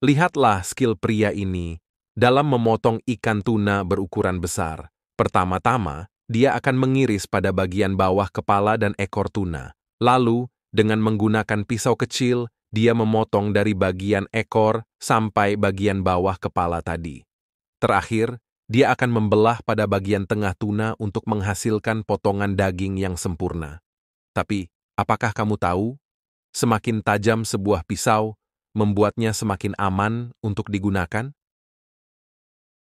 Lihatlah skill pria ini dalam memotong ikan tuna berukuran besar. Pertama-tama, dia akan mengiris pada bagian bawah kepala dan ekor tuna. Lalu, dengan menggunakan pisau kecil, dia memotong dari bagian ekor sampai bagian bawah kepala tadi. Terakhir, dia akan membelah pada bagian tengah tuna untuk menghasilkan potongan daging yang sempurna. Tapi, apakah kamu tahu? Semakin tajam sebuah pisau, membuatnya semakin aman untuk digunakan?